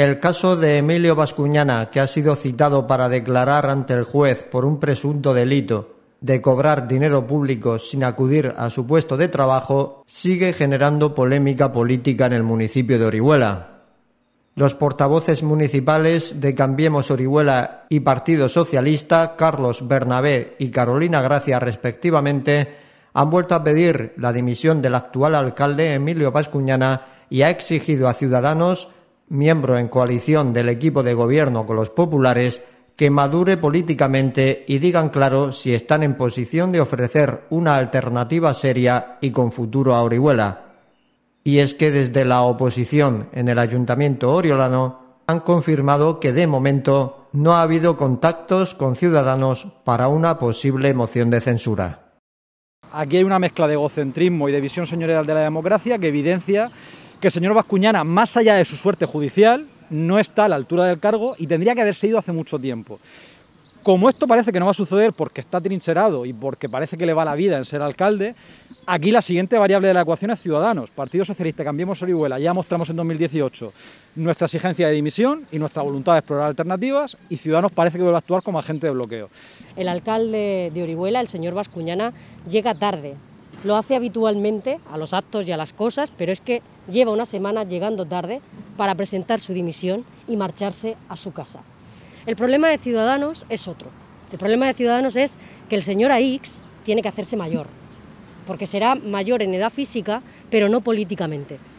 El caso de Emilio Bascuñana, que ha sido citado para declarar ante el juez por un presunto delito de cobrar dinero público sin acudir a su puesto de trabajo, sigue generando polémica política en el municipio de Orihuela. Los portavoces municipales de Cambiemos Orihuela y Partido Socialista, Carlos Bernabé y Carolina Gracia respectivamente, han vuelto a pedir la dimisión del actual alcalde Emilio Vascuñana y ha exigido a Ciudadanos miembro en coalición del equipo de gobierno con los populares, que madure políticamente y digan claro si están en posición de ofrecer una alternativa seria y con futuro a Orihuela. Y es que desde la oposición en el ayuntamiento oriolano han confirmado que de momento no ha habido contactos con ciudadanos para una posible moción de censura. Aquí hay una mezcla de egocentrismo y de visión señorial de la democracia que evidencia que el señor Vascuñana, más allá de su suerte judicial, no está a la altura del cargo y tendría que haberse ido hace mucho tiempo. Como esto parece que no va a suceder porque está trincherado y porque parece que le va la vida en ser alcalde, aquí la siguiente variable de la ecuación es Ciudadanos. Partido Socialista, Cambiemos Orihuela, ya mostramos en 2018 nuestra exigencia de dimisión y nuestra voluntad de explorar alternativas y Ciudadanos parece que vuelve a actuar como agente de bloqueo. El alcalde de Orihuela, el señor Vascuñana, llega tarde lo hace habitualmente a los actos y a las cosas, pero es que lleva una semana llegando tarde para presentar su dimisión y marcharse a su casa. El problema de Ciudadanos es otro. El problema de Ciudadanos es que el señor Aix tiene que hacerse mayor, porque será mayor en edad física, pero no políticamente.